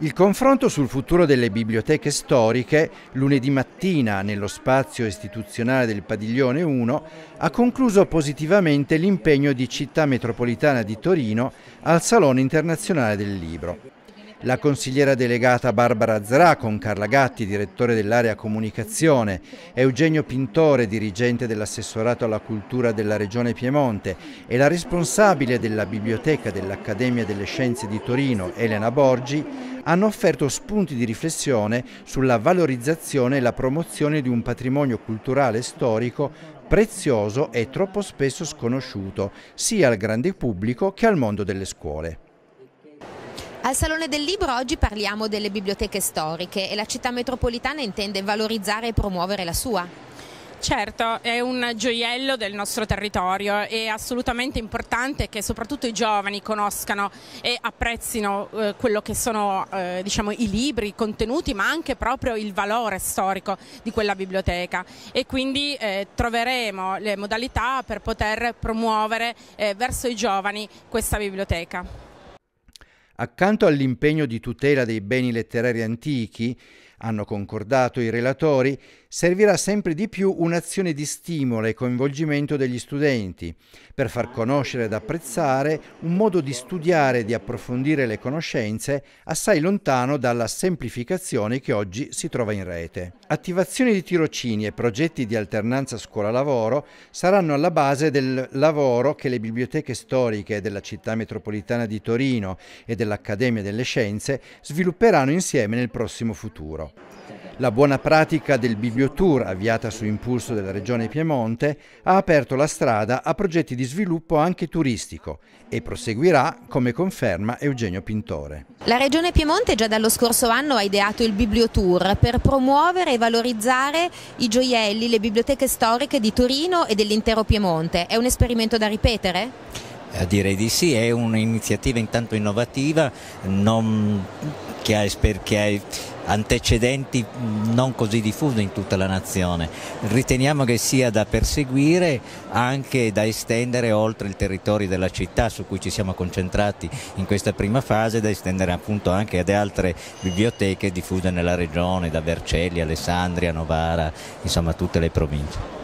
Il confronto sul futuro delle biblioteche storiche, lunedì mattina nello spazio istituzionale del Padiglione 1, ha concluso positivamente l'impegno di Città Metropolitana di Torino al Salone Internazionale del Libro. La consigliera delegata Barbara Zerà con Carla Gatti, direttore dell'area comunicazione, Eugenio Pintore, dirigente dell'assessorato alla cultura della regione Piemonte e la responsabile della biblioteca dell'Accademia delle Scienze di Torino, Elena Borgi, hanno offerto spunti di riflessione sulla valorizzazione e la promozione di un patrimonio culturale e storico prezioso e troppo spesso sconosciuto sia al grande pubblico che al mondo delle scuole. Al Salone del Libro oggi parliamo delle biblioteche storiche e la città metropolitana intende valorizzare e promuovere la sua. Certo, è un gioiello del nostro territorio, è assolutamente importante che soprattutto i giovani conoscano e apprezzino eh, quello che sono eh, diciamo, i libri, i contenuti, ma anche proprio il valore storico di quella biblioteca e quindi eh, troveremo le modalità per poter promuovere eh, verso i giovani questa biblioteca. Accanto all'impegno di tutela dei beni letterari antichi, hanno concordato i relatori, servirà sempre di più un'azione di stimolo e coinvolgimento degli studenti per far conoscere ed apprezzare un modo di studiare e di approfondire le conoscenze assai lontano dalla semplificazione che oggi si trova in rete. Attivazioni di tirocini e progetti di alternanza scuola-lavoro saranno alla base del lavoro che le biblioteche storiche della città metropolitana di Torino e dell'Accademia delle Scienze svilupperanno insieme nel prossimo futuro euro. La buona pratica del Bibliotour, avviata su impulso della Regione Piemonte, ha aperto la strada a progetti di sviluppo anche turistico e proseguirà, come conferma Eugenio Pintore. La Regione Piemonte già dallo scorso anno ha ideato il Bibliotour per promuovere e valorizzare i gioielli, le biblioteche storiche di Torino e dell'intero Piemonte. È un esperimento da ripetere? Eh, direi di sì, è un'iniziativa intanto innovativa, non... che ha, che ha antecedenti non così diffusi in tutta la nazione. Riteniamo che sia da perseguire anche da estendere oltre il territorio della città su cui ci siamo concentrati in questa prima fase, da estendere appunto anche ad altre biblioteche diffuse nella regione, da Vercelli, Alessandria, Novara, insomma tutte le province.